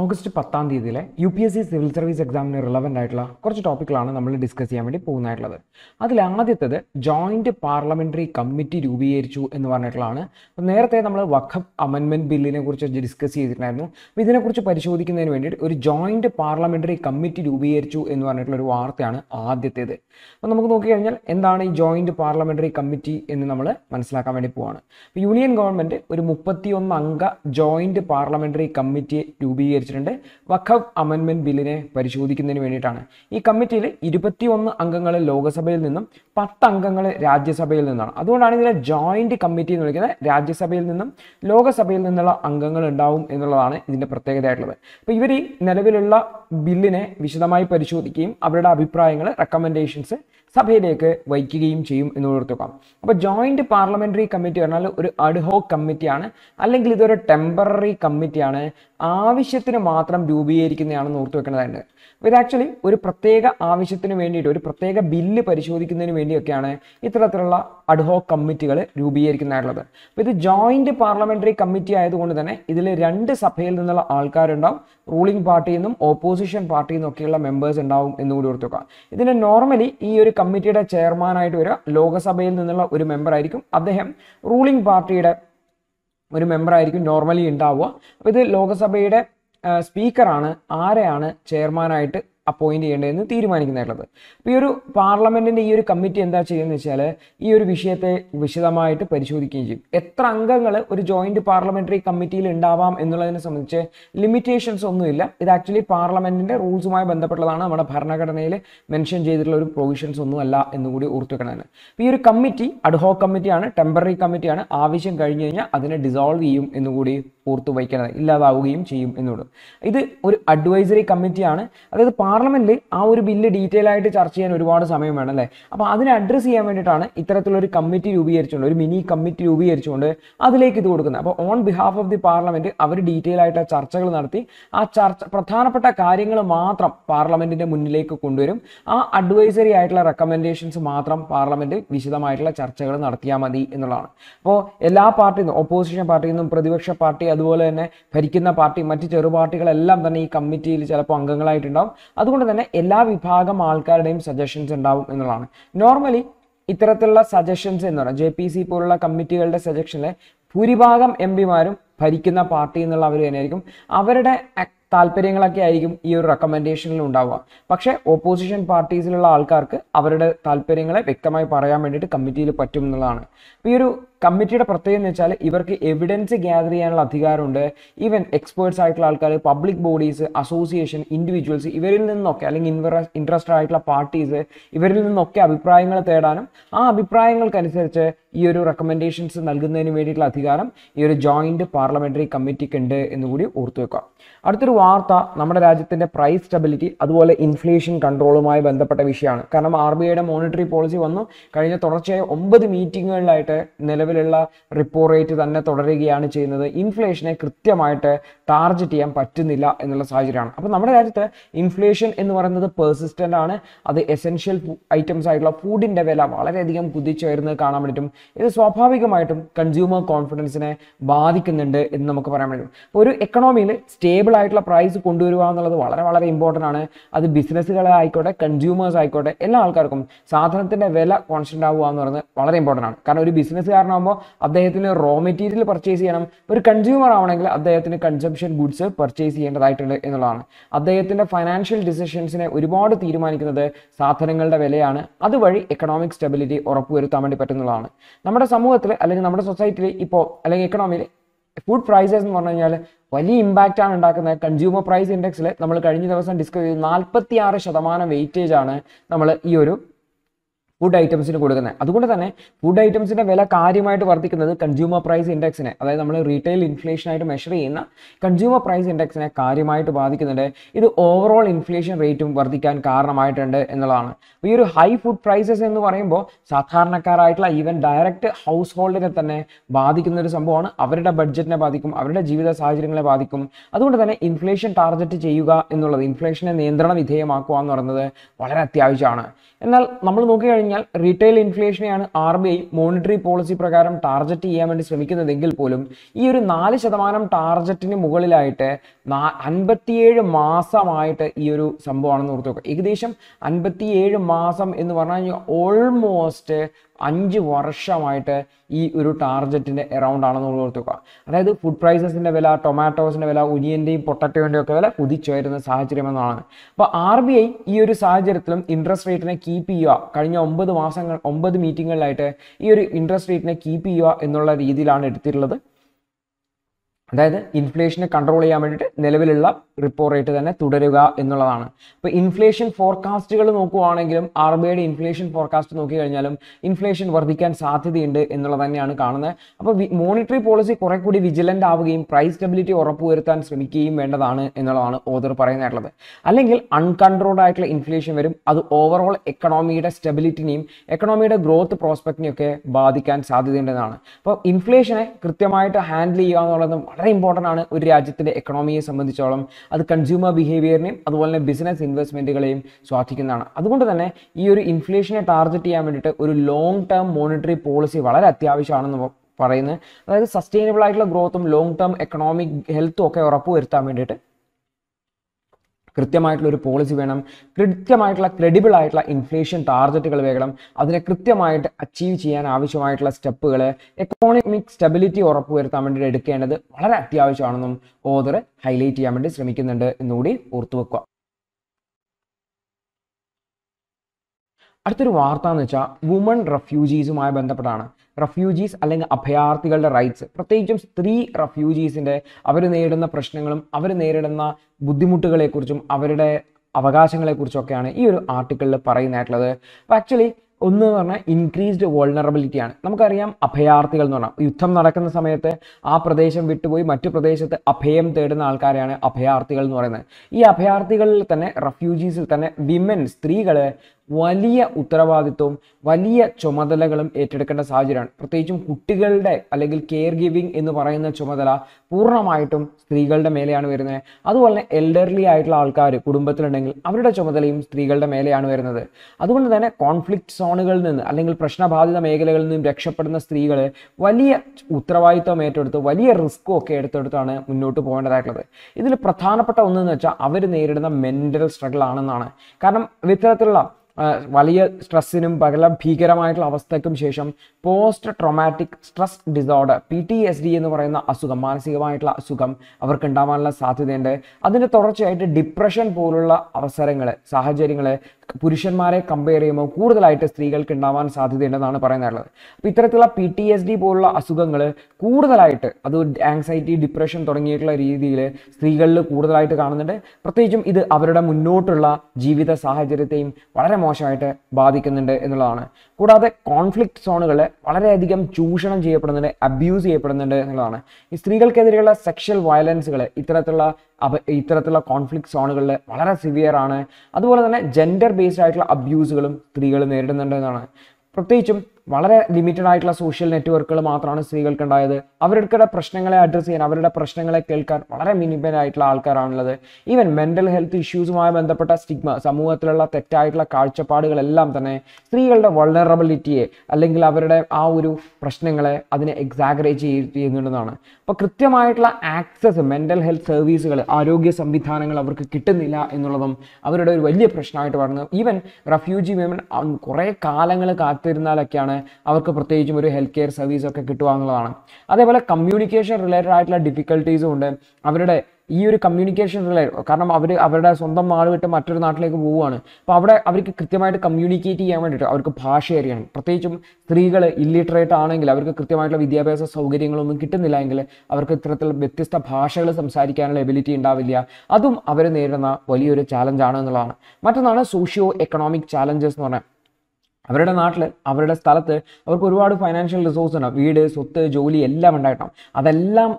August പത്താം തീയതിയിലെ U P S C civil service എക്സാമിന് റിലവൻ്റ് ആയിട്ടുള്ള കുറച്ച് ടോപ്പിക്കുകളാണ് നമ്മൾ ഡിസ്കസ് ചെയ്യാൻ വേണ്ടി പോകുന്നതായിട്ടുള്ളത് അതിൽ ആദ്യത്തേത് ജോയിൻറ്റ് പാർലമെൻ്ററി കമ്മിറ്റി രൂപീകരിച്ചു എന്ന് പറഞ്ഞിട്ടുള്ളതാണ് നേരത്തെ നമ്മൾ വഖഫ് അമെൻമെൻറ്റ് ബില്ലിനെ കുറിച്ച് ഡിസ്കസ് ചെയ്തിട്ടുണ്ടായിരുന്നു അപ്പോൾ ഇതിനെക്കുറിച്ച് പരിശോധിക്കുന്നതിന് വേണ്ടിയിട്ട് ഒരു ജോയിൻറ്റ് പാർലമെൻ്ററി കമ്മിറ്റി രൂപീകരിച്ചു എന്ന് പറഞ്ഞിട്ടുള്ള ഒരു വാർത്തയാണ് ആദ്യത്തേത് അപ്പോൾ നമുക്ക് നോക്കിക്കഴിഞ്ഞാൽ എന്താണ് ഈ ജോയിൻറ്റ് പാർലമെൻ്ററി കമ്മിറ്റി എന്ന് നമ്മൾ മനസ്സിലാക്കാൻ വേണ്ടി പോവാണ് യൂണിയൻ ഗവൺമെൻറ് ഒരു മുപ്പത്തിയൊന്ന് അംഗ ജോയിൻറ്റ് പാർലമെൻ്ററി കമ്മിറ്റിയെ രൂപീകരിച്ചു പിടിച്ചിട്ടുണ്ട് വഖഫ് അമെൻമെൻറ്റ് ബില്ലിനെ പരിശോധിക്കുന്നതിന് വേണ്ടിയിട്ടാണ് ഈ കമ്മിറ്റിയിൽ ഇരുപത്തിയൊന്ന് അംഗങ്ങൾ ലോകസഭയിൽ നിന്നും പത്ത് അംഗങ്ങൾ രാജ്യസഭയിൽ നിന്നാണ് അതുകൊണ്ടാണ് ഇതിനെ ജോയിന്റ് കമ്മിറ്റി എന്ന് വിളിക്കുന്നത് രാജ്യസഭയിൽ നിന്നും ലോകസഭയിൽ നിന്നുള്ള അംഗങ്ങൾ ഉണ്ടാവും എന്നുള്ളതാണ് ഇതിന്റെ പ്രത്യേകതയായിട്ടുള്ളത് അപ്പോൾ ഇവർ ഈ നിലവിലുള്ള ബില്ലിനെ വിശദമായി പരിശോധിക്കുകയും അവരുടെ അഭിപ്രായങ്ങൾ റെക്കമെൻഡേഷൻസ് സഭയിലേക്ക് വഹിക്കുകയും ചെയ്യും എന്ന് ഓർത്തുക്കാം അപ്പോൾ ജോയിന്റ് പാർലമെന്ററി കമ്മിറ്റി പറഞ്ഞാൽ ഒരു അഡ്ഹോ കമ്മിറ്റിയാണ് അല്ലെങ്കിൽ ഇതൊരു ടെമ്പററി കമ്മിറ്റിയാണ് ആവശ്യത്തിന് ആവശ്യത്തിന് മാത്രം രൂപീകരിക്കുന്നതാണെന്ന് ഓർത്തു വെക്കേണ്ടതായിട്ട് അപ്പോൾ ഇത് ആക്ച്വലി ഒരു പ്രത്യേക ആവശ്യത്തിന് വേണ്ടിയിട്ട് ഒരു പ്രത്യേക ബില്ല് പരിശോധിക്കുന്നതിന് വേണ്ടിയൊക്കെയാണ് ഇത്തരത്തിലുള്ള അഡ്ഹോ കമ്മിറ്റികൾ രൂപീകരിക്കുന്നതായിട്ടുള്ളത് അപ്പോൾ ഇത് ജോയിന്റ് പാർലമെന്ററി കമ്മിറ്റി ആയതുകൊണ്ട് തന്നെ ഇതിൽ രണ്ട് സഭയിൽ നിന്നുള്ള ആൾക്കാരുണ്ടാവും റൂളിംഗ് പാർട്ടിയിൽ നിന്നും ഓപ്പോസിഷൻ പാർട്ടിയിൽ നിന്നൊക്കെയുള്ള മെമ്പേഴ്സ് ഉണ്ടാവും എന്നുകൂടി ഓർത്ത് വെക്കാം ഇതിന് നോർമലി ഈ ഒരു കമ്മിറ്റിയുടെ ചെയർമാനായിട്ട് വരിക ലോകസഭയിൽ നിന്നുള്ള ഒരു മെമ്പർ ആയിരിക്കും അദ്ദേഹം റൂളിംഗ് പാർട്ടിയുടെ ഒരു മെമ്പറായിരിക്കും നോർമലി ഉണ്ടാവുക അപ്പോൾ ഇത് ലോകസഭയുടെ സ്പീക്കറാണ് ആരെയാണ് ചെയർമാനായിട്ട് അപ്പോയിന്റ് ചെയ്യേണ്ടതെന്ന് തീരുമാനിക്കുന്നതായിട്ടുള്ളത് അപ്പോൾ ഈ ഒരു പാർലമെന്റിന്റെ ഈ ഒരു കമ്മിറ്റി എന്താ ചെയ്യുന്നത് വെച്ചാൽ ഈ ഒരു വിഷയത്തെ വിശദമായിട്ട് പരിശോധിക്കുകയും ചെയ്യും എത്ര അംഗങ്ങൾ ഒരു ജോയിന്റ് പാർലമെന്ററി കമ്മിറ്റിയിൽ ഉണ്ടാവാം എന്നുള്ളതിനെ സംബന്ധിച്ച് ലിമിറ്റേഷൻസ് ഒന്നുമില്ല ഇത് ആക്ച്വലി പാർലമെന്റിന്റെ റൂൾസുമായി ബന്ധപ്പെട്ടതാണ് നമ്മുടെ ഭരണഘടനയിൽ മെൻഷൻ ചെയ്തിട്ടുള്ള ഒരു പ്രൊവിഷൻസ് ഒന്നും അല്ല എന്നുകൂടി ഓർത്തുവെക്കണമെന്ന് ഈ ഒരു കമ്മിറ്റി അഡ്ഹോ കമ്മിറ്റിയാണ് ടെമ്പററി കമ്മിറ്റിയാണ് ആവശ്യം കഴിഞ്ഞു കഴിഞ്ഞാൽ അതിനെ ഡിസോൾവ് ചെയ്യും എന്നുകൂടി ഓർത്തു വയ്ക്കുന്നത് ഇല്ലാതാവുകയും ചെയ്യും എന്നുള്ളത് ഇത് ഒരു അഡ്വൈസറി കമ്മിറ്റിയാണ് അതായത് പാർലമെന്റിൽ ആ ഒരു ബില്ല് ഡീറ്റെയിൽ ആയിട്ട് ചർച്ച ചെയ്യാൻ ഒരുപാട് സമയം വേണം അല്ലേ അപ്പോൾ അതിനെ അഡ്രസ്സ് ചെയ്യാൻ വേണ്ടിയിട്ടാണ് ഇത്തരത്തിലൊരു കമ്മിറ്റി രൂപീകരിച്ചുകൊണ്ട് ഒരു മിനി കമ്മിറ്റി രൂപീകരിച്ചുകൊണ്ട് അതിലേക്ക് ഇത് കൊടുക്കുന്നത് അപ്പോൾ on behalf of the parliament അവർ ഡീറ്റെയിൽ ആയിട്ട് ചർച്ചകൾ നടത്തി ആ ചർച്ച പ്രധാനപ്പെട്ട കാര്യങ്ങൾ മാത്രം പാർലമെന്റിന്റെ മുന്നിലേക്ക് കൊണ്ടുവരും ആ അഡ്വൈസറി ആയിട്ടുള്ള റെക്കമെൻഡേഷൻസ് മാത്രം പാർലമെന്റ് വിശദമായിട്ടുള്ള ചർച്ചകൾ നടത്തിയാൽ മതി എന്നുള്ളതാണ് അപ്പോൾ എല്ലാ പാർട്ടിയിൽ നിന്നും ഓപ്പോസിഷൻ പാർട്ടിയിൽ നിന്നും പ്രതിപക്ഷ പാർട്ടി അതുപോലെ തന്നെ ഭരിക്കുന്ന പാർട്ടി മറ്റ് ചെറുപാർട്ടികളെല്ലാം തന്നെ ഈ കമ്മിറ്റിയിൽ ചിലപ്പോൾ അംഗങ്ങളായിട്ടുണ്ടാവും അതുകൊണ്ട് തന്നെ എല്ലാ വിഭാഗം ആൾക്കാരുടെയും സജഷൻസ് ഉണ്ടാവും എന്നുള്ളതാണ് നോർമലി ഇത്തരത്തിലുള്ള സജഷൻസ് എന്ന് പറഞ്ഞാൽ ജെ പി സി പോലുള്ള കമ്മിറ്റികളുടെ സജഷനിലെ ഭൂരിഭാഗം എം പിമാരും ഭരിക്കുന്ന പാർട്ടി എന്നുള്ള അവർ തന്നെയായിരിക്കും അവരുടെ താല്പര്യങ്ങളൊക്കെ ആയിരിക്കും ഈ ഒരു റെക്കമെൻഡേഷനിൽ ഉണ്ടാവുക പക്ഷേ ഓപ്പോസിഷൻ പാർട്ടീസിലുള്ള ആൾക്കാർക്ക് അവരുടെ താല്പര്യങ്ങളെ വ്യക്തമായി പറയാൻ വേണ്ടിയിട്ട് കമ്മിറ്റിയിൽ പറ്റും എന്നുള്ളതാണ് ഈ ഒരു കമ്മിറ്റിയുടെ പ്രത്യേകത എന്ന് വെച്ചാൽ ഇവർക്ക് എവിഡൻസ് ഗ്യാദർ ചെയ്യാനുള്ള അധികാരമുണ്ട് ഈവൻ എക്സ്പേർട്സ് ആയിട്ടുള്ള ആൾക്കാർ പബ്ലിക് ബോഡീസ് അസോസിയേഷൻ ഇൻഡിവിജ്വൽസ് ഇവരിൽ നിന്നൊക്കെ അല്ലെങ്കിൽ ഇൻട്രസ്റ്റഡ് ആയിട്ടുള്ള പാർട്ടീസ് ഇവരിൽ നിന്നൊക്കെ അഭിപ്രായങ്ങൾ തേടാനും ആ അഭിപ്രായങ്ങൾക്കനുസരിച്ച് ഈ ഒരു റെക്കമെൻഡേഷൻസ് നൽകുന്നതിന് വേണ്ടിയിട്ടുള്ള അധികാരം ഈ ഒരു ജോയിന്റ് പാർലമെന്ററി കമ്മിറ്റിക്ക് ഉണ്ട് എന്നുകൂടി ഓർത്തു വെക്കുക അടുത്തൊരു വാർത്ത നമ്മുടെ രാജ്യത്തിന്റെ പ്രൈസ് സ്റ്റെബിലിറ്റി അതുപോലെ ഇൻഫ്ലേഷൻ കൺട്രോളുമായി ബന്ധപ്പെട്ട വിഷയമാണ് കാരണം ആർ ബി ഐയുടെ മോണിറ്ററി പോളിസി വന്നു കഴിഞ്ഞ തുടർച്ചയായ ഒമ്പത് മീറ്റിങ്ങുകളിലായിട്ട് നിലവിൽ നിലവിലുള്ള റിപ്പോ റേറ്റ് തന്നെ തുടരുകയാണ് ചെയ്യുന്നത് ഇൻഫ്ലേഷനെ കൃത്യമായിട്ട് ടാർജറ്റ് ചെയ്യാൻ പറ്റുന്നില്ല എന്നുള്ള സാഹചര്യമാണ് അപ്പോൾ നമ്മുടെ രാജ്യത്ത് ഇൻഫ്ലേഷൻ എന്ന് പറയുന്നത് പേഴ്സിസ്റ്റൻ്റ് ആണ് അത് എസെൻഷ്യൽ ഐറ്റംസ് ആയിട്ടുള്ള ഫുഡിൻ്റെ വില വളരെയധികം കുതിച്ചുയരുന്നത് കാണാൻ പറ്റും ഇത് സ്വാഭാവികമായിട്ടും കൺസ്യൂമർ കോൺഫിഡൻസിനെ ബാധിക്കുന്നുണ്ട് എന്ന് നമുക്ക് പറയാൻ പറ്റും ഒരു എക്കണോമിയിൽ സ്റ്റേബിൾ ആയിട്ടുള്ള പ്രൈസ് കൊണ്ടുവരിക എന്നുള്ളത് വളരെ വളരെ ഇമ്പോർട്ടൻ്റ് ആണ് അത് ബിസിനസ്സുകളായിക്കോട്ടെ കൺസ്യൂമേഴ്സ് ആയിക്കോട്ടെ എല്ലാ ആൾക്കാർക്കും സാധനത്തിൻ്റെ വില കോൺസ്റ്റൻ്റ് ആവുക എന്ന് പറയുന്നത് വളരെ ഇമ്പോർട്ടൻ്റ് ആണ് കാരണം ഒരു ബിസിനസ്സുകാരനോ ആവുമ്പോൾ അദ്ദേഹത്തിന് റോ മെറ്റീരിയൽ പർച്ചേസ് ചെയ്യണം ഒരു കൺസ്യൂമർ ആവണമെങ്കിൽ അദ്ദേഹത്തിന് കൺസംഷൻ ഗുഡ്സ് പർച്ചേസ് ചെയ്യേണ്ടതായിട്ടുണ്ട് എന്നുള്ളതാണ് അദ്ദേഹത്തിൻ്റെ ഫൈനാൻഷ്യൽ ഡിസിഷൻസിനെ ഒരുപാട് തീരുമാനിക്കുന്നത് സാധനങ്ങളുടെ വിലയാണ് അതുവഴി എക്കണോമിക് സ്റ്റെബിലിറ്റി ഉറപ്പുവരുത്താൻ വേണ്ടി പറ്റുന്നതാണ് നമ്മുടെ സമൂഹത്തിൽ അല്ലെങ്കിൽ നമ്മുടെ സൊസൈറ്റിയിൽ ഇപ്പോൾ അല്ലെങ്കിൽ എക്കണോമിയിൽ ഫുഡ് പ്രൈസസ് എന്ന് പറഞ്ഞു കഴിഞ്ഞാൽ വലിയ ഇമ്പാക്റ്റ് ആണ് ഉണ്ടാക്കുന്നത് കൺസ്യൂമർ പ്രൈസ് ഇൻഡെക്സിൽ നമ്മൾ കഴിഞ്ഞ ദിവസം ഡിസ്കസ് ചെയ്ത് നാൽപ്പത്തി ആറ് ശതമാനം വെയിറ്റേജ് ആണ് നമ്മൾ ഈ ഒരു ഫുഡ് ഐറ്റംസിന് കൊടുക്കുന്നത് അതുകൊണ്ട് തന്നെ ഫുഡ് ഐറ്റംസിൻ്റെ വില കാര്യമായിട്ട് വർദ്ധിക്കുന്നത് കൺസ്യൂമർ പ്രൈസ് ഇൻഡെക്സിനെ അതായത് നമ്മൾ റീറ്റെയിൽ ഇൻഫ്ലേഷനായിട്ട് മെഷർ ചെയ്യുന്ന കൺസ്യൂമർ പ്രൈസ് ഇൻഡെക്സിനെ കാര്യമായിട്ട് ബാധിക്കുന്നുണ്ട് ഇത് ഓവറോൾ ഇൻഫ്ലേഷൻ റേറ്റും വർദ്ധിക്കാൻ കാരണമായിട്ടുണ്ട് എന്നുള്ളതാണ് ഈ ഒരു ഹൈ ഫുഡ് പ്രൈസസ് എന്ന് പറയുമ്പോൾ സാധാരണക്കാരായിട്ടുള്ള ഈവൻ ഡയറക്റ്റ് ഹൗസ് ഹോൾഡിനെ തന്നെ ബാധിക്കുന്ന ഒരു സംഭവമാണ് അവരുടെ ബഡ്ജറ്റിനെ ബാധിക്കും അവരുടെ ജീവിത സാഹചര്യങ്ങളെ ബാധിക്കും അതുകൊണ്ട് തന്നെ ഇൻഫ്ലേഷൻ ടാർഗറ്റ് ചെയ്യുക എന്നുള്ളത് ഇൻഫ്ലേഷനെ നിയന്ത്രണ വിധേയമാക്കുക എന്ന് പറയുന്നത് വളരെ അത്യാവശ്യമാണ് എന്നാൽ നമ്മൾ നോക്കിക്കഴിഞ്ഞാൽ കഴിഞ്ഞാൽ റീറ്റെയിൽ ഇൻഫ്ലേഷനെയാണ് R B I monetary policy പ്രകാരം ടാർഗറ്റ് ചെയ്യാൻ വേണ്ടി ശ്രമിക്കുന്നതെങ്കിൽ പോലും ഈ ഒരു നാല് ശതമാനം ടാർജറ്റിന് മുകളിലായിട്ട് അൻപത്തിയേഴ് മാസമായിട്ട് ഈ ഒരു സംഭവമാണെന്ന് ഓർത്ത് നോക്കുക ഏകദേശം അൻപത്തിയേഴ് മാസം എന്ന് പറഞ്ഞു കഴിഞ്ഞാൽ ഓൾമോസ്റ്റ് അഞ്ച് വർഷമായിട്ട് ഈ ഒരു ടാർജറ്റിൻ്റെ എറൗണ്ട് ആണെന്ന് ഓർത്തു ഓർത്തുക അതായത് ഫുഡ് പ്രൈസസിൻ്റെ വില ടൊമാറ്റോസിൻ്റെ വില ഉനിയൻ്റെയും പൊട്ടറ്റോൻ്റെയും ഒക്കെ വില കുതിച്ചുയരുന്ന സാഹചര്യം എന്നാണ് അപ്പോൾ ആർ ബി ഐ ഈ ഒരു സാഹചര്യത്തിലും ഇൻട്രസ്റ്റ് റേറ്റിനെ കീപ്പ് ചെയ്യുക കഴിഞ്ഞ ഒമ്പത് മാസങ്ങൾ ഒമ്പത് മീറ്റിങ്ങുകളിലായിട്ട് ഈ ഒരു ഇൻട്രസ്റ്റ് റേറ്റിനെ കീപ്പ് ചെയ്യുക എന്നുള്ള രീതിയിലാണ് എടുത്തിട്ടുള്ളത് അതായത് ഇൻഫ്ലേഷനെ കൺട്രോൾ ചെയ്യാൻ വേണ്ടിയിട്ട് നിലവിലുള്ള റിപ്പോ റേറ്റ് തന്നെ തുടരുക എന്നുള്ളതാണ് അപ്പോൾ ഇൻഫ്ലേഷൻ ഫോർകാസ്റ്റുകൾ നോക്കുവാണെങ്കിലും ആർ ബി ഐയുടെ ഇൻഫ്ലേഷൻ ഫോർകാസ്റ്റ് നോക്കിക്കഴിഞ്ഞാലും ഇൻഫ്ലേഷൻ വർദ്ധിക്കാൻ സാധ്യതയുണ്ട് എന്നുള്ളത് തന്നെയാണ് കാണുന്നത് അപ്പോൾ മോണിറ്ററി പോളിസി കുറെ കൂടി വിജിലൻ്റ് ആവുകയും പ്രൈസ് സ്റ്റെബിലിറ്റി ഉറപ്പുവരുത്താൻ ശ്രമിക്കുകയും വേണ്ടതാണ് എന്നുള്ളതാണ് ഓദർ പറയുന്നതായിട്ടുള്ളത് അല്ലെങ്കിൽ അൺകൺട്രോൾഡ് ആയിട്ടുള്ള ഇൻഫ്ലേഷൻ വരും അത് ഓവറോൾ എക്കണോമിയുടെ സ്റ്റെബിലിറ്റിനെയും എക്കണോമിയുടെ ഗ്രോത്ത് പ്രോസ്പെക്റ്റിനെയൊക്കെ ബാധിക്കാൻ സാധ്യതയുണ്ടെന്നാണ് അപ്പോൾ ഇൻഫ്ലേഷനെ കൃത്യമായിട്ട് ഹാൻഡിൽ ചെയ്യുക എന്നുള്ളത് വളരെ ഇമ്പോർട്ടൻ്റ് ആണ് ഒരു രാജ്യത്തിൻ്റെ എക്കണോമിയെ സംബന്ധിച്ചോളം അത് കൺസ്യൂമർ ബിഹേവിയറിനെയും അതുപോലെ തന്നെ ബിസിനസ് ഇൻവെസ്റ്റ്മെൻറ്റുകളെയും സ്വാധീനിക്കുന്നതാണ് അതുകൊണ്ട് തന്നെ ഈ ഒരു ഇൻഫ്ലേഷനെ ടാർഗറ്റ് ചെയ്യാൻ വേണ്ടിയിട്ട് ഒരു ലോങ് ടേം മോണിറ്ററി പോളിസി വളരെ അത്യാവശ്യമാണെന്ന് പറയുന്നത് അതായത് സസ്റ്റൈനബിൾ ആയിട്ടുള്ള ഗ്രോത്തും ലോങ് ടേം എക്കണോമിക് ഹെൽത്തും ഒക്കെ ഉറപ്പുവരുത്താൻ വേണ്ടിയിട്ട് കൃത്യമായിട്ടുള്ള ഒരു പോളിസി വേണം കൃത്യമായിട്ടുള്ള ക്രെഡിബിൾ ആയിട്ടുള്ള ഇൻഫ്ലേഷൻ ടാർഗറ്റുകൾ വേണം അതിനെ കൃത്യമായിട്ട് അച്ചീവ് ചെയ്യാൻ ആവശ്യമായിട്ടുള്ള സ്റ്റെപ്പുകൾ എക്കോണമിക് സ്റ്റെബിലിറ്റി ഉറപ്പുവരുത്താൻ വേണ്ടി എടുക്കേണ്ടത് വളരെ അത്യാവശ്യമാണെന്നും ഓദർ ഹൈലൈറ്റ് ചെയ്യാൻ വേണ്ടി ശ്രമിക്കുന്നുണ്ട് എന്നുകൂടി ഓർത്തു വെക്കുക അടുത്തൊരു വാർത്ത എന്ന് വെച്ചാൽ വുമൺ റെഫ്യൂജീസുമായി ബന്ധപ്പെട്ടാണ് റെഫ്യൂജീസ് അല്ലെങ്കിൽ അഭയാർത്ഥികളുടെ റൈറ്റ്സ് പ്രത്യേകിച്ചും സ്ത്രീ റെഫ്യൂജീസിൻ്റെ അവർ നേരിടുന്ന പ്രശ്നങ്ങളും അവർ നേരിടുന്ന ബുദ്ധിമുട്ടുകളെക്കുറിച്ചും അവരുടെ അവകാശങ്ങളെക്കുറിച്ചൊക്കെയാണ് ഈ ഒരു ആർട്ടിക്കിളിൽ പറയുന്നതായിട്ടുള്ളത് അപ്പോൾ ആക്ച്വലി ഒന്ന് എന്ന് പറഞ്ഞാൽ ഇൻക്രീസ്ഡ് ആണ് നമുക്കറിയാം അഭയാർത്ഥികൾ എന്ന് പറഞ്ഞാൽ യുദ്ധം നടക്കുന്ന സമയത്ത് ആ പ്രദേശം വിട്ടുപോയി മറ്റു പ്രദേശത്ത് അഭയം തേടുന്ന ആൾക്കാരെയാണ് അഭയാർത്ഥികൾ എന്ന് പറയുന്നത് ഈ അഭയാർത്ഥികളിൽ തന്നെ റെഫ്യൂജീസിൽ തന്നെ വിമൻ സ്ത്രീകൾ വലിയ ഉത്തരവാദിത്വവും വലിയ ചുമതലകളും ഏറ്റെടുക്കേണ്ട സാഹചര്യമാണ് പ്രത്യേകിച്ചും കുട്ടികളുടെ അല്ലെങ്കിൽ കെയർ ഗിവിംഗ് എന്ന് പറയുന്ന ചുമതല പൂർണ്ണമായിട്ടും സ്ത്രീകളുടെ മേലെയാണ് വരുന്നത് അതുപോലെ തന്നെ എൽഡർലി ആയിട്ടുള്ള ആൾക്കാർ കുടുംബത്തിലുണ്ടെങ്കിൽ അവരുടെ ചുമതലയും സ്ത്രീകളുടെ മേലെയാണ് വരുന്നത് അതുകൊണ്ട് തന്നെ കോൺഫ്ലിക്റ്റ് സോണുകളിൽ നിന്ന് അല്ലെങ്കിൽ പ്രശ്നബാധിത മേഖലകളിൽ നിന്നും രക്ഷപ്പെടുന്ന സ്ത്രീകൾ വലിയ ഉത്തരവാദിത്വം ഏറ്റെടുത്ത് വലിയ റിസ്ക്കും ഒക്കെ എടുത്തെടുത്താണ് മുന്നോട്ട് പോകേണ്ടതായിട്ടുള്ളത് ഇതിൽ പ്രധാനപ്പെട്ട ഒന്നെന്ന് വെച്ചാൽ അവർ നേരിടുന്ന മെൻ്റൽ സ്ട്രഗിൾ ആണെന്നാണ് കാരണം ഇത്തരത്തിലുള്ള വലിയ സ്ട്രെസ്സിനും പകരം ഭീകരമായിട്ടുള്ള അവസ്ഥയ്ക്കും ശേഷം post traumatic stress disorder P T S D എന്ന് പറയുന്ന അസുഖം മാനസികമായിട്ടുള്ള അസുഖം അവർക്ക് ഉണ്ടാവാനുള്ള സാധ്യതയുണ്ട് അതിൻ്റെ തുടർച്ചയായിട്ട് ഡിപ്രഷൻ പോലുള്ള അവസരങ്ങൾ സാഹചര്യങ്ങൾ പുരുഷന്മാരെ കമ്പയർ ചെയ്യുമ്പോൾ കൂടുതലായിട്ട് സ്ത്രീകൾക്ക് ഉണ്ടാവാൻ സാധ്യതയുണ്ടെന്നാണ് പറയുന്നുള്ളത് അപ്പോൾ ഇത്തരത്തിലുള്ള പി ടി എസ് ഡി പോലുള്ള അസുഖങ്ങൾ കൂടുതലായിട്ട് അത് ആങ്സൈറ്റി ഡിപ്രഷൻ തുടങ്ങിയിട്ടുള്ള രീതിയിൽ സ്ത്രീകളിൽ കൂടുതലായിട്ട് കാണുന്നുണ്ട് പ്രത്യേകിച്ചും ഇത് അവരുടെ മുന്നോട്ടുള്ള ജീവിത സാഹചര്യത്തെയും വളരെ മോശമായിട്ട് ബാധിക്കുന്നുണ്ട് എന്നുള്ളതാണ് കൂടാതെ കോൺഫ്ലിക്റ്റ് സോണുകൾ വളരെയധികം ചൂഷണം ചെയ്യപ്പെടുന്നുണ്ട് അബ്യൂസ് ചെയ്യപ്പെടുന്നുണ്ട് എന്നുള്ളതാണ് ഈ സ്ത്രീകൾക്കെതിരെയുള്ള സെക്ഷൽ വയലൻസുകൾ ഇത്തരത്തിലുള്ള അപ ഇത്തരത്തിലുള്ള കോൺഫ്ലിക്റ്റ് സോണുകളിൽ വളരെ സിവിയർ ആണ് അതുപോലെ തന്നെ ജെൻഡർ ബേസ്ഡ് ആയിട്ടുള്ള അബ്യൂസുകളും സ്ത്രീകൾ നേരിടുന്നുണ്ട് എന്നാണ് പ്രത്യേകിച്ചും വളരെ ലിമിറ്റഡ് ആയിട്ടുള്ള സോഷ്യൽ നെറ്റ്വർക്കുകൾ മാത്രമാണ് സ്ത്രീകൾക്ക് ഉണ്ടായത് അവരുടെ പ്രശ്നങ്ങളെ അഡ്രസ്സ് ചെയ്യാൻ അവരുടെ പ്രശ്നങ്ങളെ കേൾക്കാൻ വളരെ മിനിമൽ ആയിട്ടുള്ള ആൾക്കാരാണുള്ളത് ഈവൻ മെന്റൽ ഹെൽത്ത് ഇഷ്യൂസുമായി ബന്ധപ്പെട്ട സ്റ്റിഗ്മ സമൂഹത്തിലുള്ള തെറ്റായിട്ടുള്ള കാഴ്ചപ്പാടുകളെല്ലാം തന്നെ സ്ത്രീകളുടെ വൾണറബിലിറ്റിയെ അല്ലെങ്കിൽ അവരുടെ ആ ഒരു പ്രശ്നങ്ങളെ അതിനെ എക്സാഗറേറ്റ് ചെയ്യുന്നുണ്ടെന്നാണ് അപ്പോൾ കൃത്യമായിട്ടുള്ള ആക്സസ് മെന്റൽ ഹെൽത്ത് സർവീസുകൾ ആരോഗ്യ സംവിധാനങ്ങൾ അവർക്ക് കിട്ടുന്നില്ല എന്നുള്ളതും അവരുടെ ഒരു വലിയ പ്രശ്നമായിട്ട് പറഞ്ഞു ഈവൻ റെഫ്യൂജി വിമൻ കുറേ കാലങ്ങൾ കാത്തിരുന്നാലൊക്കെയാണ് അവർക്ക് പ്രത്യേകിച്ചും ഒരു ഹെൽത്ത് കെയർ സർവീസ് ഒക്കെ കിട്ടുക എന്നുള്ളതാണ് അതേപോലെ കമ്മ്യൂണിക്കേഷൻ റിലേറ്റഡ് ആയിട്ടുള്ള ഡിഫിക്കൽട്ടീസും ഉണ്ട് അവരുടെ ഈ ഒരു കമ്മ്യൂണിക്കേഷൻ റിലേറ്റ് കാരണം അവർ അവരുടെ സ്വന്തം നാട് വിട്ട് മറ്റൊരു നാട്ടിലേക്ക് പോവുകയാണ് അപ്പോൾ അവിടെ അവർക്ക് കൃത്യമായിട്ട് കമ്മ്യൂണിക്കേറ്റ് ചെയ്യാൻ വേണ്ടിയിട്ട് അവർക്ക് ഭാഷ അറിയണം പ്രത്യേകിച്ചും സ്ത്രീകൾ ഇല്ലിറ്ററേറ്റ് ആണെങ്കിൽ അവർക്ക് കൃത്യമായിട്ടുള്ള വിദ്യാഭ്യാസ സൗകര്യങ്ങളൊന്നും കിട്ടുന്നില്ല എങ്കിൽ അവർക്ക് ഇത്തരത്തിൽ വ്യത്യസ്ത ഭാഷകൾ സംസാരിക്കാനുള്ള എബിലിറ്റി ഉണ്ടാവില്ല അതും അവർ നേരിടുന്ന വലിയൊരു ചാലഞ്ചാണ് എന്നുള്ളതാണ് മറ്റൊന്നാണ് സോഷ്യോ എക്കണോമിക് ചാലഞ്ചസ് എന്ന് പറഞ്ഞാൽ അവരുടെ നാട്ടിൽ അവരുടെ സ്ഥലത്ത് അവർക്ക് ഒരുപാട് ഫൈനാൻഷ്യൽ റിസോഴ്സ് ഉണ്ടാവും വീട് സ്വത്ത് ജോലി എല്ലാം ഉണ്ടായിട്ടുണ്ടാവും അതെല്ലാം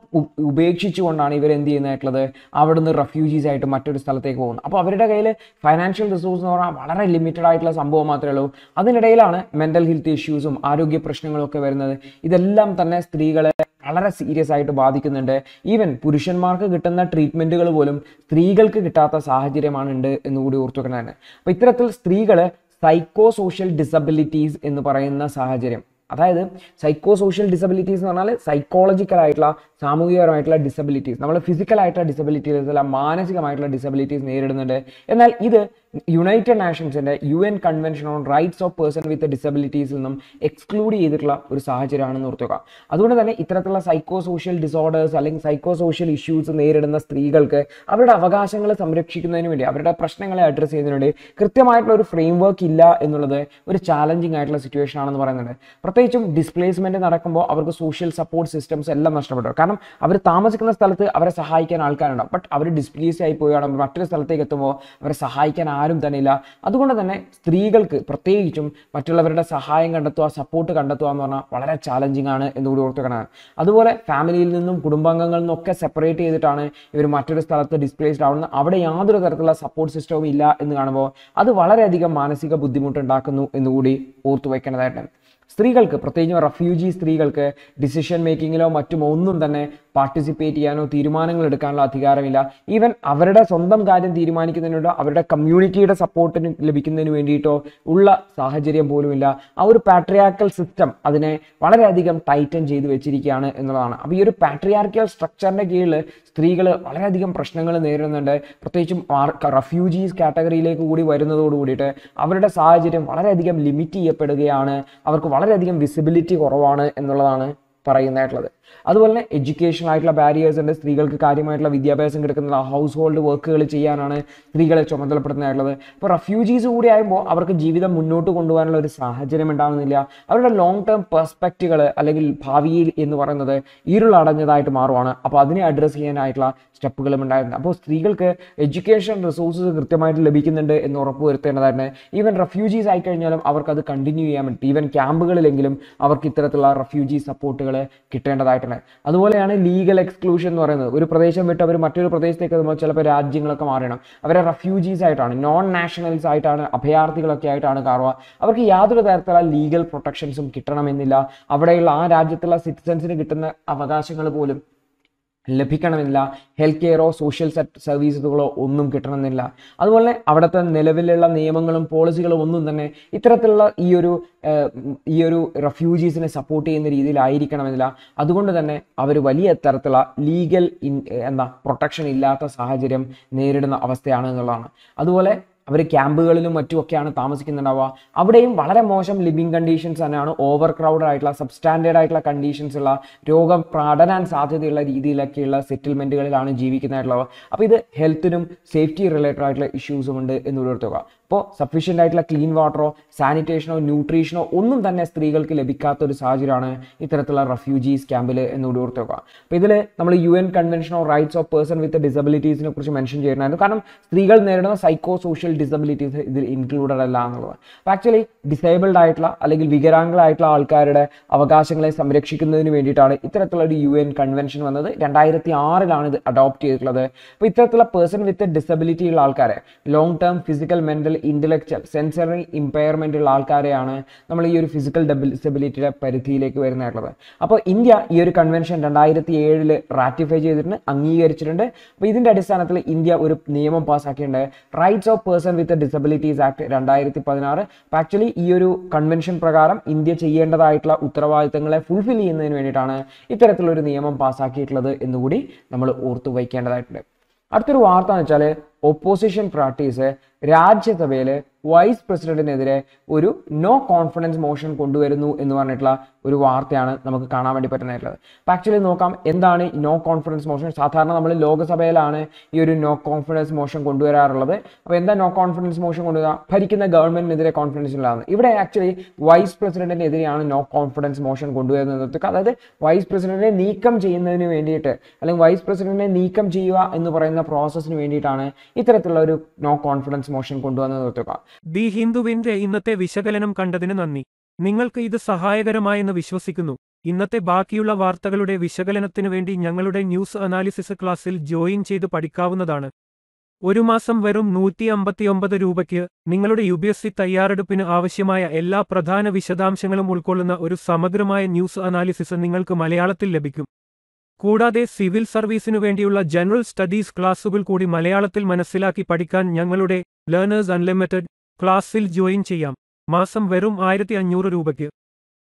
ഉപേക്ഷിച്ചുകൊണ്ടാണ് ഇവർ എന്ത് ചെയ്യുന്നതായിട്ടുള്ളത് അവിടുന്ന് റെഫ്യൂജീസ് ആയിട്ട് മറ്റൊരു സ്ഥലത്തേക്ക് പോകുന്നത് അപ്പോൾ അവരുടെ കയ്യിൽ ഫൈനാൻഷ്യൽ റിസോഴ്സ് എന്ന് പറഞ്ഞാൽ വളരെ ലിമിറ്റഡ് ആയിട്ടുള്ള സംഭവം മാത്രമേ ഉള്ളൂ അതിനിടയിലാണ് മെൻ്റൽ ഹെൽത്ത് ഇഷ്യൂസും ആരോഗ്യ പ്രശ്നങ്ങളും ഒക്കെ വരുന്നത് ഇതെല്ലാം തന്നെ സ്ത്രീകളെ വളരെ സീരിയസ് ആയിട്ട് ബാധിക്കുന്നുണ്ട് ഈവൻ പുരുഷന്മാർക്ക് കിട്ടുന്ന ട്രീറ്റ്മെൻറ്റുകൾ പോലും സ്ത്രീകൾക്ക് കിട്ടാത്ത സാഹചര്യമാണ് ഉണ്ട് എന്ന് കൂടി ഓർത്തു വെക്കണതാണ് അപ്പോൾ ഇത്തരത്തിൽ സ്ത്രീകൾ സൈക്കോ സോഷ്യൽ ഡിസബിലിറ്റീസ് എന്ന് പറയുന്ന സാഹചര്യം അതായത് സൈക്കോ സോഷ്യൽ ഡിസബിലിറ്റീസ് എന്ന് പറഞ്ഞാൽ സൈക്കോളജിക്കൽ ആയിട്ടുള്ള സാമൂഹികപരമായിട്ടുള്ള ഡിസബിലിറ്റീസ് നമ്മൾ ഫിസിക്കൽ ആയിട്ടുള്ള ഡിസബിലിറ്റീസ് അല്ല മാനസികമായിട്ടുള്ള ഡിസബിലിറ്റീസ് നേരിടുന്നുണ്ട് എന്നാൽ ഇത് യുണൈറ്റഡ് നാഷൻസിൻ്റെ U N convention on rights of person with ഡിസബിലിറ്റീസിൽ നിന്നും എക്സ്ക്ലൂഡ് ചെയ്തിട്ടുള്ള ഒരു സാഹചര്യമാണെന്ന് ഓർത്തുക അതുകൊണ്ട് തന്നെ ഇത്തരത്തിലുള്ള സൈക്കോ സോഷ്യൽ ഡിസോർഡേഴ്സ് അല്ലെങ്കിൽ സൈക്കോ സോഷ്യൽ ഇഷ്യൂസ് നേരിടുന്ന സ്ത്രീകൾക്ക് അവരുടെ അവകാശങ്ങൾ സംരക്ഷിക്കുന്നതിന് വേണ്ടി അവരുടെ പ്രശ്നങ്ങളെ അഡ്രസ്സ് ചെയ്യുന്നതിന് വേണ്ടി കൃത്യമായിട്ടുള്ള ഒരു ഫ്രെയിം വർക്ക് ഇല്ല എന്നുള്ളത് ഒരു ചാലഞ്ചിങ് ആയിട്ടുള്ള സിറ്റുവേഷൻ ആണെന്ന് പറയുന്നുണ്ട് പ്രത്യേകിച്ചും ഡിസ്പ്ലേസ്മെൻറ്റ് നടക്കുമ്പോൾ അവർക്ക് സോഷ്യൽ സപ്പോർട്ട് സിസ്റ്റംസ് എല്ലാം നഷ്ടപ്പെട്ടു കാരണം അവർ താമസിക്കുന്ന സ്ഥലത്ത് അവരെ സഹായിക്കാൻ ആൾക്കാരുണ്ടാവും ബട്ട് അവർ ഡിസ്പ്ലേസ് ആയി പോയാണ് മറ്റൊരു സ്ഥലത്തേക്ക് എത്തുമ്പോൾ അവരെ സഹായിക്കാൻ ആരും തന്നെ ഇല്ല അതുകൊണ്ട് തന്നെ സ്ത്രീകൾക്ക് പ്രത്യേകിച്ചും മറ്റുള്ളവരുടെ സഹായം കണ്ടെത്തുക സപ്പോർട്ട് കണ്ടെത്തുക എന്ന് പറഞ്ഞാൽ വളരെ ചാലഞ്ചിങ് ആണ് എന്നുകൂടി ഓർത്ത് കാണാൻ അതുപോലെ ഫാമിലിയിൽ നിന്നും കുടുംബാംഗങ്ങളിൽ നിന്നൊക്കെ സെപ്പറേറ്റ് ചെയ്തിട്ടാണ് ഇവർ മറ്റൊരു സ്ഥലത്ത് ഡിസ്പ്ലേസ്ഡ് ആവുന്നത് അവിടെ യാതൊരു തരത്തിലുള്ള സപ്പോർട്ട് സിസ്റ്റവും ഇല്ല എന്ന് കാണുമ്പോൾ അത് വളരെയധികം മാനസിക ബുദ്ധിമുട്ട് ഉണ്ടാക്കുന്നു എന്നുകൂടി ഓർത്തു വയ്ക്കേണ്ടതായിട്ടുണ്ട് സ്ത്രീകൾക്ക് പ്രത്യേകിച്ചും റഫ്യൂജി സ്ത്രീകൾക്ക് ഡിസിഷൻ മേക്കിങ്ങിലോ മറ്റുമോ ഒന്നും തന്നെ പാർട്ടിസിപ്പേറ്റ് ചെയ്യാനോ തീരുമാനങ്ങൾ എടുക്കാനുള്ള അധികാരമില്ല ഈവൻ അവരുടെ സ്വന്തം കാര്യം തീരുമാനിക്കുന്നതിനോ അവരുടെ കമ്മ്യൂണിറ്റിയുടെ സപ്പോർട്ടിന് ലഭിക്കുന്നതിന് വേണ്ടിയിട്ടോ ഉള്ള സാഹചര്യം പോലുമില്ല ആ ഒരു പാട്രിയാർക്കൽ സിസ്റ്റം അതിനെ വളരെയധികം ടൈറ്റൻ ചെയ്ത് വെച്ചിരിക്കുകയാണ് എന്നുള്ളതാണ് അപ്പോൾ ഈ ഒരു പാട്രിയാർക്കൽ സ്ട്രക്ചറിൻ്റെ കീഴിൽ സ്ത്രീകൾ വളരെയധികം പ്രശ്നങ്ങൾ നേരിടുന്നുണ്ട് പ്രത്യേകിച്ചും റഫ്യൂജീസ് കാറ്റഗറിയിലേക്ക് കൂടി വരുന്നതോട് കൂടിയിട്ട് അവരുടെ സാഹചര്യം വളരെയധികം ലിമിറ്റ് ചെയ്യപ്പെടുകയാണ് അവർക്ക് വളരെയധികം വിസിബിലിറ്റി കുറവാണ് എന്നുള്ളതാണ് പറയുന്നതായിട്ടുള്ളത് അതുപോലെ തന്നെ എഡ്യൂക്കേഷൻ ആയിട്ടുള്ള ബാരിയേഴ്സ് ഉണ്ട് സ്ത്രീകൾക്ക് കാര്യമായിട്ടുള്ള വിദ്യാഭ്യാസം കിടക്കുന്നില്ല ഹൗസ് ഹോൾഡ് വർക്കുകൾ ചെയ്യാനാണ് സ്ത്രീകളെ ചുമതലപ്പെടുത്തുന്നതായിട്ടുള്ളത് അപ്പോൾ റെഫ്യൂജീസ് കൂടി ആകുമ്പോൾ അവർക്ക് ജീവിതം മുന്നോട്ട് കൊണ്ടുപോകാനുള്ള ഒരു സാഹചര്യം ഉണ്ടാകുന്നില്ല അവരുടെ ലോങ് ടേം പെർസ്പെക്റ്റുകൾ അല്ലെങ്കിൽ ഭാവിയിൽ എന്ന് പറയുന്നത് ഇരുളടഞ്ഞതായിട്ട് മാറുവാണ് അപ്പോൾ അതിനെ അഡ്രസ്സ് ചെയ്യാനായിട്ടുള്ള സ്റ്റെപ്പുകളും ഉണ്ടായിരുന്നു അപ്പോൾ സ്ത്രീകൾക്ക് എഡ്യൂക്കേഷൻ റിസോഴ്സസ് കൃത്യമായിട്ട് ലഭിക്കുന്നുണ്ട് എന്ന് ഉറപ്പ് വരുത്തേണ്ടതായിരുന്നു ഈവൻ റെഫ്യൂജീസ് ആയി കഴിഞ്ഞാലും അവർക്ക് അത് കണ്ടിന്യൂ ചെയ്യാൻ പറ്റും ഈവൻ ക്യാമ്പുകളിലെങ്കിലും അവർക്ക് ഇത്തരത്തിലുള്ള റെഫ്യൂജി സപ്പോർട്ടുകൾ കിട്ടേണ്ടതായിട്ട് പാറ്റേൺ അതുപോലെയാണ് ലീഗൽ എക്സ്ക്ലൂഷൻ എന്ന് പറയുന്നത് ഒരു പ്രദേശം വിട്ട് അവർ മറ്റൊരു പ്രദേശത്തേക്ക് എത്തുമ്പോൾ ചിലപ്പോൾ രാജ്യങ്ങളൊക്കെ മാറണം അവരെ റെഫ്യൂജീസ് ആയിട്ടാണ് നോൺ നാഷണൽസ് ആയിട്ടാണ് അഭയാർത്ഥികളൊക്കെ ആയിട്ടാണ് കാണുക അവർക്ക് യാതൊരു തരത്തിലുള്ള ലീഗൽ പ്രൊട്ടക്ഷൻസും കിട്ടണമെന്നില്ല അവിടെയുള്ള ആ രാജ്യത്തുള്ള സിറ്റിസൻസിന് കിട്ടുന്ന അവകാശങ്ങൾ പോലും ലഭിക്കണമെന്നില്ല ഹെൽത്ത് കെയറോ സോഷ്യൽ സർവീസുകളോ ഒന്നും കിട്ടണമെന്നില്ല അതുപോലെ അവിടുത്തെ നിലവിലുള്ള നിയമങ്ങളും പോളിസികളും ഒന്നും തന്നെ ഇത്തരത്തിലുള്ള ഈ ഒരു ഈ ഒരു റെഫ്യൂജീസിനെ സപ്പോർട്ട് ചെയ്യുന്ന രീതിയിലായിരിക്കണമെന്നില്ല അതുകൊണ്ട് തന്നെ അവർ വലിയ തരത്തിലുള്ള ലീഗൽ എന്ന പ്രൊട്ടക്ഷൻ ഇല്ലാത്ത സാഹചര്യം നേരിടുന്ന അവസ്ഥയാണ് എന്നുള്ളതാണ് അതുപോലെ അവർ ക്യാമ്പുകളിലും മറ്റുമൊക്കെയാണ് താമസിക്കുന്നുണ്ടാവുക അവിടെയും വളരെ മോശം ലിവിങ് കണ്ടീഷൻസ് തന്നെയാണ് ഓവർ ക്രൗഡഡ് ആയിട്ടുള്ള സബ്സ്റ്റാൻഡേർഡ് ആയിട്ടുള്ള കണ്ടീഷൻസ് ഉള്ള രോഗം പടരാൻ സാധ്യതയുള്ള രീതിയിലൊക്കെയുള്ള സെറ്റിൽമെൻറ്റുകളിലാണ് ജീവിക്കുന്നതായിട്ടുള്ളവ അപ്പോൾ ഇത് ഹെൽത്തിനും സേഫ്റ്റി റിലേറ്റഡ് ആയിട്ടുള്ള ഇഷ്യൂസും ഉണ്ട് എന്ന് അപ്പോൾ സഫീഷ്യൻ്റ് ആയിട്ടുള്ള ക്ലീൻ വാട്ടറോ സാനിറ്റേഷനോ ന്യൂട്രീഷനോ ഒന്നും തന്നെ സ്ത്രീകൾക്ക് ലഭിക്കാത്ത ഒരു സാഹചര്യമാണ് ഇത്തരത്തിലുള്ള റെഫ്യൂജീസ് ക്യാമ്പിൽ എന്നോട് ഓർത്ത് വെക്കുക അപ്പോൾ ഇതിൽ നമ്മൾ U N convention of rights of person with ഡിസബിലിറ്റീസിനെ കുറിച്ച് മെൻഷൻ ചെയ്യുന്നതായിരുന്നു കാരണം സ്ത്രീകൾ നേരിടുന്ന സൈക്കോ സോഷ്യൽ ഡിസബിലിറ്റീസ് ഇതിൽ ഇൻക്ലൂഡഡ് അല്ല എന്നുള്ളത് അപ്പോൾ ആക്ച്വലി ഡിസേബിൾഡ് ആയിട്ടുള്ള അല്ലെങ്കിൽ വികലാംഗങ്ങളായിട്ടുള്ള ആൾക്കാരുടെ അവകാശങ്ങളെ സംരക്ഷിക്കുന്നതിന് വേണ്ടിയിട്ടാണ് ഇത്തരത്തിലുള്ള ഒരു യു എൻ കൺവെൻഷൻ വന്നത് രണ്ടായിരത്തി ആറിലാണ് ഇത് അഡോപ്റ്റ് ചെയ്തിട്ടുള്ളത് അപ്പോൾ ഇത്തരത്തിലുള്ള പേഴ്സൺ വിത്ത് ഡിസബിലിറ്റി ഉള്ള ആൾക്കാരെ long term physical mental intellectual sensory impairment ഉള്ള ആൾക്കാരെയാണ് നമ്മൾ ഈ ഒരു ഫിസിക്കൽ ഡിസബിലിറ്റിയുടെ പരിധിയിലേക്ക് വരുന്നതായിട്ടുള്ളത് അപ്പോൾ ഇന്ത്യ ഈ ഒരു കൺവെൻഷൻ രണ്ടായിരത്തി ഏഴിൽ റാറ്റിഫൈ ചെയ്തിട്ടുണ്ട് അംഗീകരിച്ചിട്ടുണ്ട് അപ്പോൾ ഇതിൻ്റെ അടിസ്ഥാനത്തിൽ ഇന്ത്യ ഒരു നിയമം പാസ്സാക്കിയിട്ടുണ്ട് rights of person with disabilities act രണ്ടായിരത്തി പതിനാറ് അപ്പോൾ ആക്ച്വലി ഈ ഒരു കൺവെൻഷൻ പ്രകാരം ഇന്ത്യ ചെയ്യേണ്ടതായിട്ടുള്ള ഉത്തരവാദിത്തങ്ങളെ ഫുൾഫിൽ ചെയ്യുന്നതിന് വേണ്ടിയിട്ടാണ് ഇത്തരത്തിലൊരു നിയമം പാസ്സാക്കിയിട്ടുള്ളത് എന്നുകൂടി നമ്മൾ ഓർത്തു വയ്ക്കേണ്ടതായിട്ടുണ്ട് അടുത്തൊരു വാർത്ത എന്ന് വെച്ചാൽ ഒപ്പോസിഷൻ പാർട്ടീസ് രാജ്യസഭയിൽ വൈസ് പ്രസിഡന്റിനെതിരെ ഒരു നോ കോൺഫിഡൻസ് മോഷൻ കൊണ്ടുവരുന്നു എന്ന് പറഞ്ഞിട്ടുള്ള ഒരു വാർത്തയാണ് നമുക്ക് കാണാൻ വേണ്ടി പറ്റുന്നതായിട്ടുള്ളത് അപ്പം ആക്ച്വലി നോക്കാം എന്താണ് ഈ നോ കോൺഫിഡൻസ് മോഷൻ സാധാരണ നമ്മൾ ലോകസഭയിലാണ് ഈ ഒരു നോ കോൺഫിഡൻസ് മോഷൻ കൊണ്ടുവരാറുള്ളത് അപ്പോൾ എന്താ നോ കോൺഫിഡൻസ് മോഷൻ കൊണ്ടുവരിക ഭരിക്കുന്ന ഗവൺമെന്റിനെതിരെ കോൺഫിഡൻസ് ഉണ്ടാകുന്നത് ഇവിടെ ആക്ച്വലി വൈസ് പ്രസിഡന്റിനെതിരെയാണ് നോ കോൺഫിഡൻസ് മോഷൻ കൊണ്ടുവരുന്നത് അതായത് വൈസ് പ്രസിഡന്റിനെ നീക്കം ചെയ്യുന്നതിന് വേണ്ടിയിട്ട് അല്ലെങ്കിൽ വൈസ് പ്രസിഡന്റിനെ നീക്കം ചെയ്യുക എന്ന് പറയുന്ന പ്രോസസ്സിന് വേണ്ടിയിട്ടാണ് ഇത്തരത്തിലുള്ള ഒരു നോ കോൺഫിഡൻസ് മോഷൻ കൊണ്ടുവന്ന് നിർത്തുക ദി ഹിന്ദുവിന്റെ ഇന്നത്തെ വിശകലനം കണ്ടതിന് നന്ദി നിങ്ങൾക്ക് ഇത് സഹായകരമായെന്ന് വിശ്വസിക്കുന്നു ഇന്നത്തെ ബാക്കിയുള്ള വാർത്തകളുടെ വിശകലനത്തിനു വേണ്ടി ഞങ്ങളുടെ ന്യൂസ് അനാലിസിസ് ക്ലാസ്സിൽ ജോയിൻ ചെയ്ത് പഠിക്കാവുന്നതാണ് ഒരു മാസം വെറും നൂറ്റി അമ്പത്തിയൊമ്പത് രൂപയ്ക്ക് നിങ്ങളുടെ യു ബി എസ് സി തയ്യാറെടുപ്പിന് ആവശ്യമായ എല്ലാ പ്രധാന വിശദാംശങ്ങളും ഉൾക്കൊള്ളുന്ന ഒരു സമഗ്രമായ ന്യൂസ് അനാലിസിസ് നിങ്ങൾക്ക് മലയാളത്തിൽ ലഭിക്കും കൂടാതെ സിവിൽ സർവീസിനു വേണ്ടിയുള്ള ജനറൽ സ്റ്റഡീസ് ക്ലാസുകൾ കൂടി മലയാളത്തിൽ മനസ്സിലാക്കി പഠിക്കാൻ ഞങ്ങളുടെ ലേണേഴ്സ് അൺലിമിറ്റഡ് ക്ലാസ്സിൽ ജോയിൻ ചെയ്യാം മാസം വെറും ആയിരത്തി അഞ്ഞൂറ് രൂപയ്ക്ക്